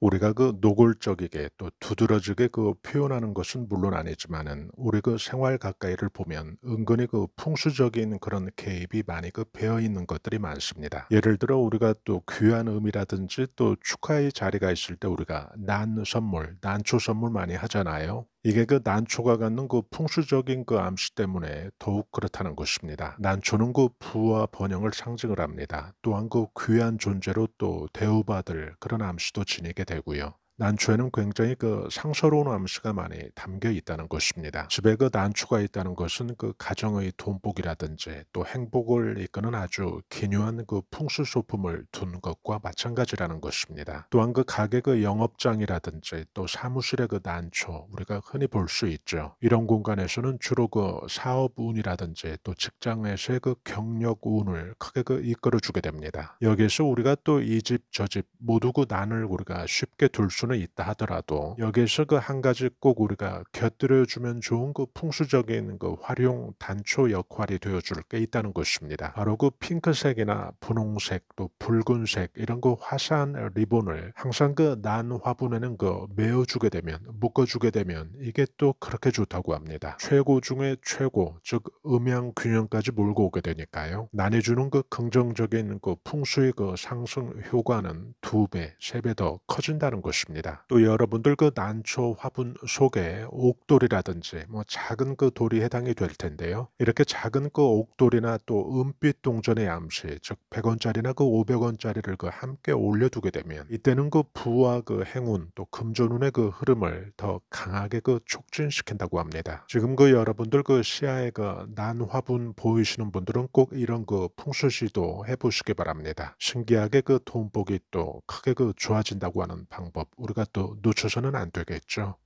우리가 그 노골적이게 또 두드러지게 그 표현하는 것은 물론 아니지만은 우리 그 생활 가까이를 보면 은근히 그 풍수적인 그런 개입이 많이 그 배어 있는 것들이 많습니다. 예를 들어 우리가 또 귀한 의미라든지또 축하의 자리가 있을 때 우리가 난 선물, 난초 선물 많이 하잖아요. 이게 그 난초가 갖는 그 풍수적인 그 암시 때문에 더욱 그렇다는 것입니다. 난초는 그 부와 번영을 상징을 합니다. 또한 그 귀한 존재로 또 대우받을 그런 암시도 지니게 되고요. 난초에는 굉장히 그 상서로운 암수가 많이 담겨 있다는 것입니다. 집에 그 난초가 있다는 것은 그 가정의 돈복이라든지 또 행복을 이끄는 아주 기묘한 그 풍수 소품을 둔 것과 마찬가지라는 것입니다. 또한 그 가게 그 영업장이라든지 또 사무실의 그 난초 우리가 흔히 볼 수 있죠. 이런 공간에서는 주로 그 사업 운이라든지 또 직장에서의 그 경력 운을 크게 그 이끌어 주게 됩니다. 여기에서 우리가 또 이 집 저 집 모두 그 난을 우리가 쉽게 둘수 수는 있다 하더라도 여기에서 그 한 가지 꼭 우리가 곁들여 주면 좋은 그 풍수적인 그 활용 단초 역할이 되어 줄 게 있다는 것입니다. 바로 그 핑크색이나 분홍색 또 붉은색 이런 그 화사한 리본을 항상 그 난 화분에는 그메워 주게 되면 묶어 주게 되면 이게 또 그렇게 좋다고 합니다. 최고 중에 최고 즉 음양 균형까지 몰고 오게 되니까요. 난해 주는 그 긍정적인 그 풍수의 그 상승 효과는 두 배, 세 배 더 커진다는 것입니다. 있습니다. 또 여러분들 그 난초 화분 속에 옥돌이라든지 뭐 작은 그 돌이 해당이 될 텐데요. 이렇게 작은 그 옥돌이나 또 은빛 동전의 암시 즉 100원짜리나 그 500원짜리를 그 함께 올려두게 되면 이때는 그 부와 그 행운 또 금전운의 그 흐름을 더 강하게 그 촉진시킨다고 합니다. 지금 그 여러분들 그 시야에 그 난화분 보이시는 분들은 꼭 이런 그 풍수시도 해보시기 바랍니다. 신기하게 그 돈복이 또 크게 그 좋아진다고 하는 방법 우리가 또 놓쳐서는 안 되겠죠.